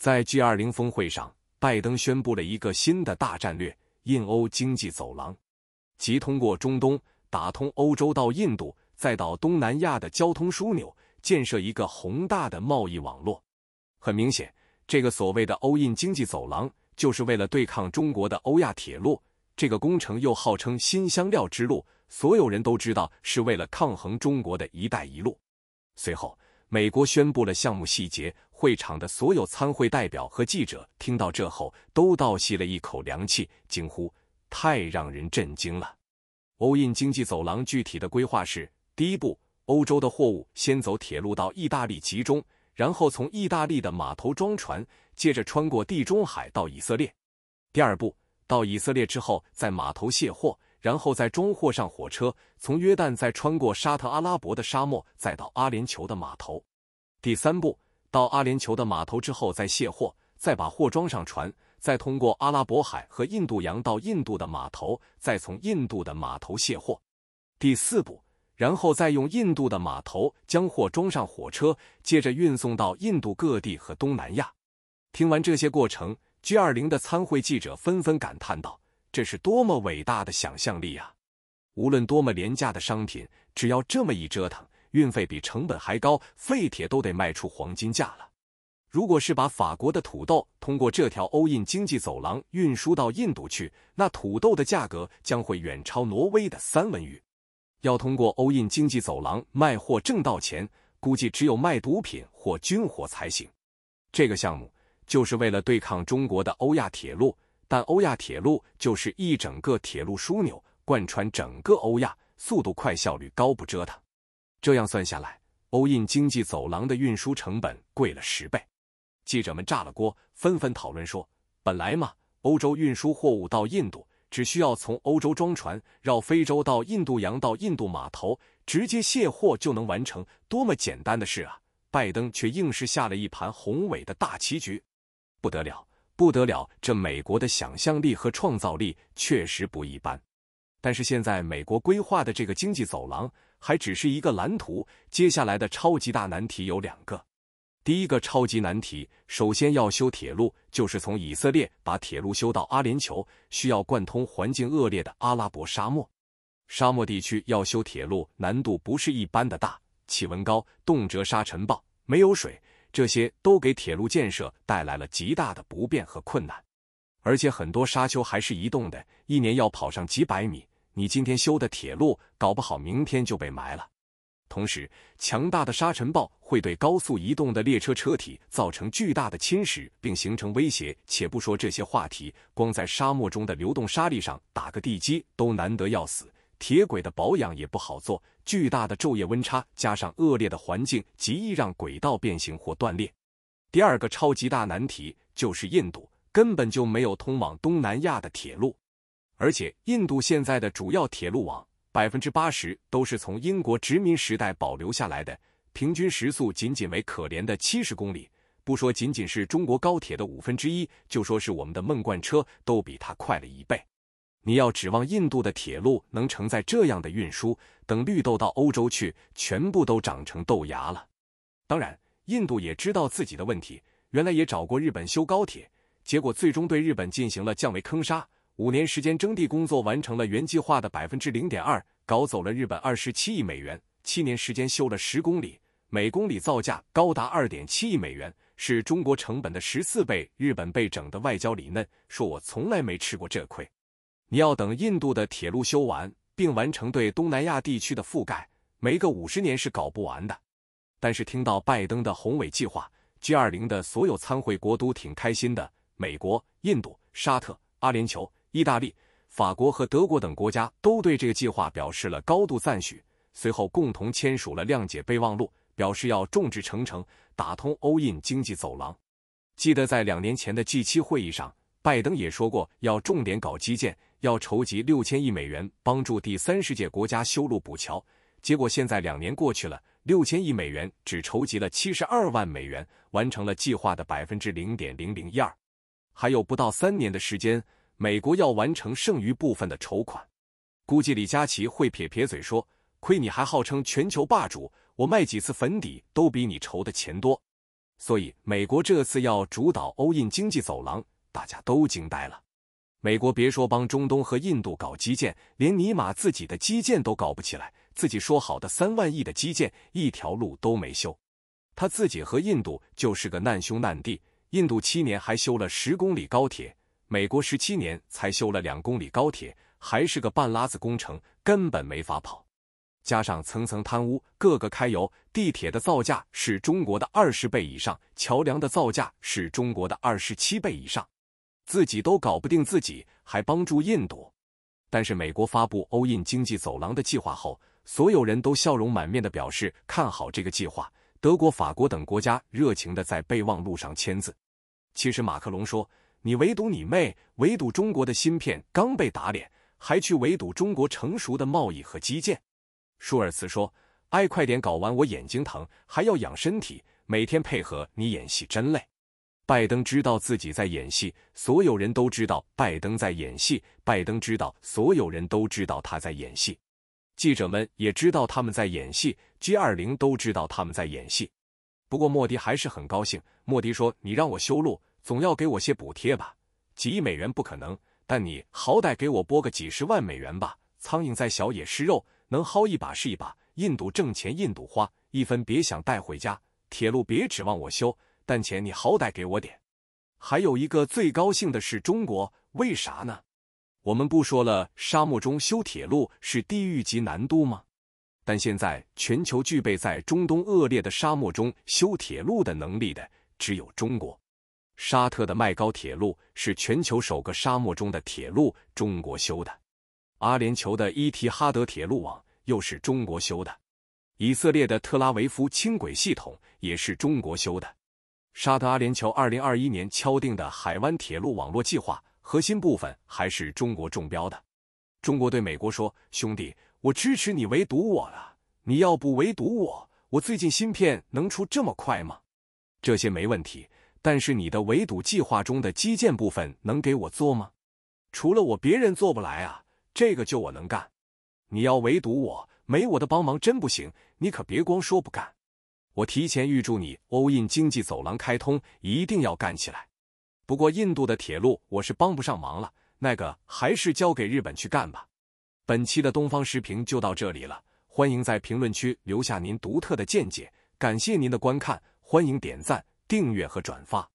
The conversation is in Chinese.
在 G 二零峰会上，拜登宣布了一个新的大战略——印欧经济走廊，即通过中东打通欧洲到印度，再到东南亚的交通枢纽，建设一个宏大的贸易网络。很明显，这个所谓的欧印经济走廊，就是为了对抗中国的欧亚铁路。这个工程又号称“新香料之路”，所有人都知道是为了抗衡中国的一带一路。随后，美国宣布了项目细节。会场的所有参会代表和记者听到这后，都倒吸了一口凉气，惊呼：“太让人震惊了！”欧印经济走廊具体的规划是：第一步，欧洲的货物先走铁路到意大利集中，然后从意大利的码头装船，接着穿过地中海到以色列；第二步，到以色列之后在码头卸货，然后再装货上火车，从约旦再穿过沙特阿拉伯的沙漠，再到阿联酋的码头；第三步。到阿联酋的码头之后再卸货，再把货装上船，再通过阿拉伯海和印度洋到印度的码头，再从印度的码头卸货。第四步，然后再用印度的码头将货装上火车，接着运送到印度各地和东南亚。听完这些过程，G 二零的参会记者纷纷感叹道：“这是多么伟大的想象力啊！无论多么廉价的商品，只要这么一折腾。”运费比成本还高，废铁都得卖出黄金价了。如果是把法国的土豆通过这条欧印经济走廊运输到印度去，那土豆的价格将会远超挪威的三文鱼。要通过欧印经济走廊卖货挣到钱，估计只有卖毒品或军火才行。这个项目就是为了对抗中国的欧亚铁路，但欧亚铁路就是一整个铁路枢纽，贯穿整个欧亚，速度快，效率高，不折腾。这样算下来，欧印经济走廊的运输成本贵了十倍。记者们炸了锅，纷纷讨论说：“本来嘛，欧洲运输货物到印度，只需要从欧洲装船，绕非洲到印度洋，到印度码头直接卸货就能完成，多么简单的事啊！”拜登却硬是下了一盘宏伟的大棋局。不得了，不得了，这美国的想象力和创造力确实不一般。但是现在，美国规划的这个经济走廊。还只是一个蓝图，接下来的超级大难题有两个。第一个超级难题，首先要修铁路，就是从以色列把铁路修到阿联酋，需要贯通环境恶劣的阿拉伯沙漠。沙漠地区要修铁路，难度不是一般的大，气温高，动辄沙尘暴，没有水，这些都给铁路建设带来了极大的不便和困难。而且很多沙丘还是移动的，一年要跑上几百米。你今天修的铁路，搞不好明天就被埋了。同时，强大的沙尘暴会对高速移动的列车车体造成巨大的侵蚀，并形成威胁。且不说这些话题，光在沙漠中的流动沙粒上打个地基都难得要死，铁轨的保养也不好做。巨大的昼夜温差加上恶劣的环境，极易让轨道变形或断裂。第二个超级大难题就是印度根本就没有通往东南亚的铁路。而且，印度现在的主要铁路网百分之八十都是从英国殖民时代保留下来的，平均时速仅仅为可怜的七十公里，不说仅仅是中国高铁的五分之一，就说是我们的孟贯车都比它快了一倍。你要指望印度的铁路能承载这样的运输，等绿豆到欧洲去，全部都长成豆芽了。当然，印度也知道自己的问题，原来也找过日本修高铁，结果最终对日本进行了降维坑杀。五年时间征地工作完成了原计划的百分之零点二，搞走了日本二十七亿美元。七年时间修了十公里，每公里造价高达二点七亿美元，是中国成本的十四倍。日本被整得外焦里嫩，说我从来没吃过这亏。你要等印度的铁路修完，并完成对东南亚地区的覆盖，没个五十年是搞不完的。但是听到拜登的宏伟计划，G 二零的所有参会国都挺开心的。美国、印度、沙特、阿联酋。意大利、法国和德国等国家都对这个计划表示了高度赞许，随后共同签署了谅解备忘录，表示要众志成城，打通欧印经济走廊。记得在两年前的 G 七会议上，拜登也说过要重点搞基建，要筹集六千亿美元帮助第三世界国家修路补桥。结果现在两年过去了，六千亿美元只筹集了七十二万美元，完成了计划的百分之零点零零一二，还有不到三年的时间。美国要完成剩余部分的筹款，估计李佳琦会撇撇嘴说：“亏你还号称全球霸主，我卖几次粉底都比你筹的钱多。”所以，美国这次要主导欧印经济走廊，大家都惊呆了。美国别说帮中东和印度搞基建，连尼玛自己的基建都搞不起来，自己说好的三万亿的基建一条路都没修。他自己和印度就是个难兄难弟，印度七年还修了十公里高铁。美国十七年才修了两公里高铁，还是个半拉子工程，根本没法跑。加上层层贪污，各个开油，地铁的造价是中国的二十倍以上，桥梁的造价是中国的二十七倍以上，自己都搞不定自己，还帮助印度。但是美国发布欧印经济走廊的计划后，所有人都笑容满面的表示看好这个计划，德国、法国等国家热情的在备忘录上签字。其实马克龙说。你围堵你妹，围堵中国的芯片刚被打脸，还去围堵中国成熟的贸易和基建。舒尔茨说：“哎，快点搞完，我眼睛疼，还要养身体，每天配合你演戏真累。”拜登知道自己在演戏，所有人都知道拜登在演戏。拜登知道所有人都知道他在演戏，记者们也知道他们在演戏，G 二零都知道他们在演戏。不过莫迪还是很高兴。莫迪说：“你让我修路。”总要给我些补贴吧，几亿美元不可能，但你好歹给我拨个几十万美元吧。苍蝇再小也是肉，能薅一把是一把。印度挣钱，印度花，一分别想带回家。铁路别指望我修，但钱你好歹给我点。还有一个最高兴的是中国，为啥呢？我们不说了，沙漠中修铁路是地狱级难度吗？但现在全球具备在中东恶劣的沙漠中修铁路的能力的，只有中国。沙特的麦高铁路是全球首个沙漠中的铁路，中国修的；阿联酋的伊提哈德铁路网又是中国修的；以色列的特拉维夫轻轨系统也是中国修的。沙特、阿联酋二零二一年敲定的海湾铁路网络计划核心部分还是中国中标的。中国对美国说：“兄弟，我支持你，围堵我啊！你要不围堵我，我最近芯片能出这么快吗？”这些没问题。但是你的围堵计划中的基建部分能给我做吗？除了我，别人做不来啊！这个就我能干。你要围堵我，没我的帮忙真不行。你可别光说不干。我提前预祝你欧印经济走廊开通，一定要干起来。不过印度的铁路我是帮不上忙了，那个还是交给日本去干吧。本期的东方时评就到这里了，欢迎在评论区留下您独特的见解。感谢您的观看，欢迎点赞。订阅和转发。